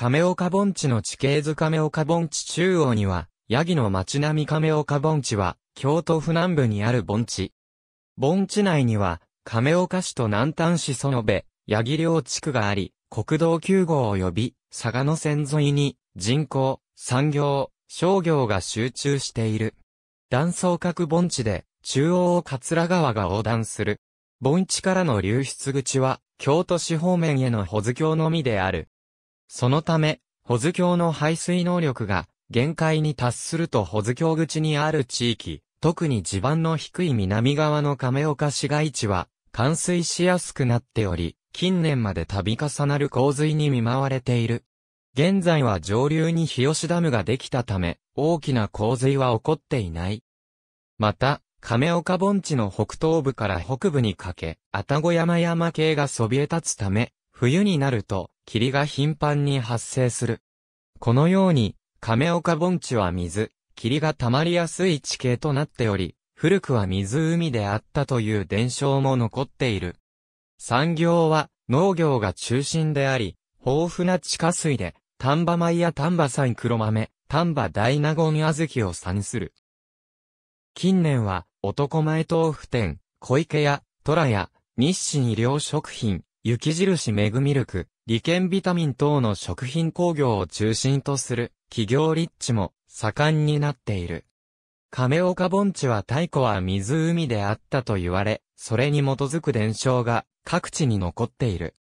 亀岡盆地の地形図亀岡盆地中央には、ヤギの町並み亀岡盆地は、京都府南部にある盆地。盆地内には、亀岡市と南丹市園部、ヤギ領地区があり、国道9号及び、佐賀の線沿いに、人口、産業、商業が集中している。断層角盆地で、中央を桂川が横断する。盆地からの流出口は、京都市方面への保津橋のみである。そのため、保津峡の排水能力が限界に達すると保津峡口にある地域、特に地盤の低い南側の亀岡市街地は、冠水しやすくなっており、近年まで度重なる洪水に見舞われている。現在は上流に日吉ダムができたため、大きな洪水は起こっていない。また、亀岡盆地の北東部から北部にかけ、愛宕山山系がそびえ立つため、冬になると霧が頻繁に発生する。このように、亀岡盆地は水、霧が溜まりやすい地形となっており、古くは湖であったという伝承も残っている。産業は農業が中心であり、豊富な地下水で、丹波米や丹波産黒豆、丹波大納言小豆を産する。近年は、男前豆腐店、小池屋、虎屋、日清医療食品、雪印メグミルク、利権ビタミン等の食品工業を中心とする企業立地も盛んになっている。亀岡盆地は太古は湖であったと言われ、それに基づく伝承が各地に残っている。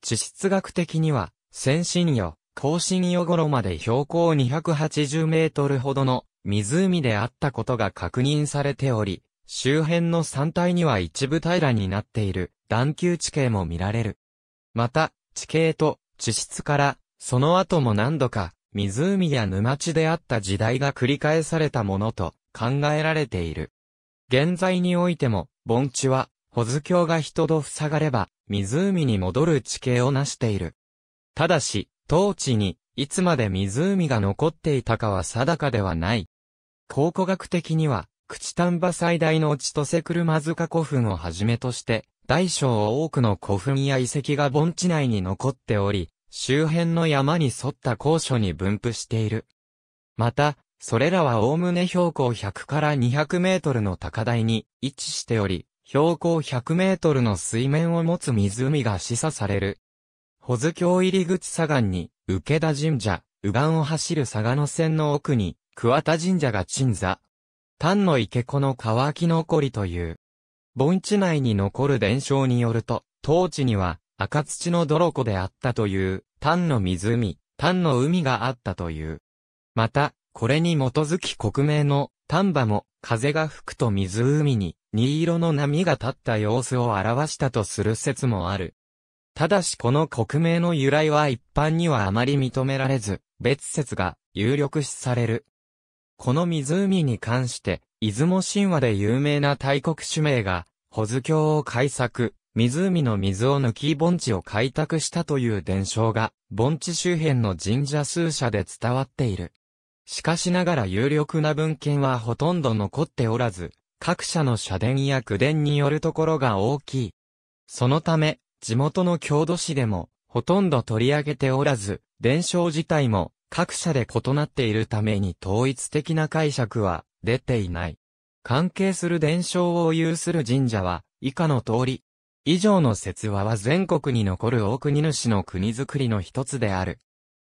地質学的には、先進予、後進予頃まで標高280メートルほどの湖であったことが確認されており、周辺の山体には一部平らになっている段丘地形も見られる。また、地形と地質から、その後も何度か、湖や沼地であった時代が繰り返されたものと考えられている。現在においても、盆地は、保津峡が人と塞がれば、湖に戻る地形を成している。ただし、当地に、いつまで湖が残っていたかは定かではない。考古学的には、口丹波最大の千歳車塚古墳をはじめとして、大小多くの古墳や遺跡が盆地内に残っており、周辺の山に沿った高所に分布している。また、それらはおおむね標高100から200メートルの高台に位置しており、標高100メートルの水面を持つ湖が示唆される。保津峡入口左岸に、受田神社、右岸を走る嵯峨野線の奥に、桑田神社が鎮座。丹の池この乾き残りという。盆地内に残る伝承によると、当地には赤土の泥湖であったという、丹の湖、丹の海があったという。また、これに基づき国名の丹波も風が吹くと湖に新色の波が立った様子を表したとする説もある。ただしこの国名の由来は一般にはあまり認められず、別説が有力視される。この湖に関して、出雲神話で有名な大国主名が、保津峡を開削、湖の水を抜き盆地を開拓したという伝承が、盆地周辺の神社数社で伝わっている。しかしながら有力な文献はほとんど残っておらず、各社の社殿や区殿によるところが大きい。そのため、地元の郷土史でも、ほとんど取り上げておらず、伝承自体も、各社で異なっているために統一的な解釈は出ていない。関係する伝承を有する神社は以下の通り。以上の説話は全国に残る大国主の国づくりの一つである。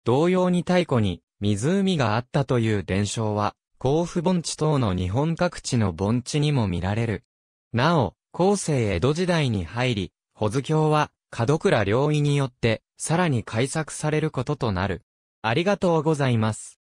同様に太古に湖があったという伝承は、甲府盆地等の日本各地の盆地にも見られる。なお、後世江戸時代に入り、保津峡は、門倉領域によって、さらに改作されることとなる。ありがとうございます。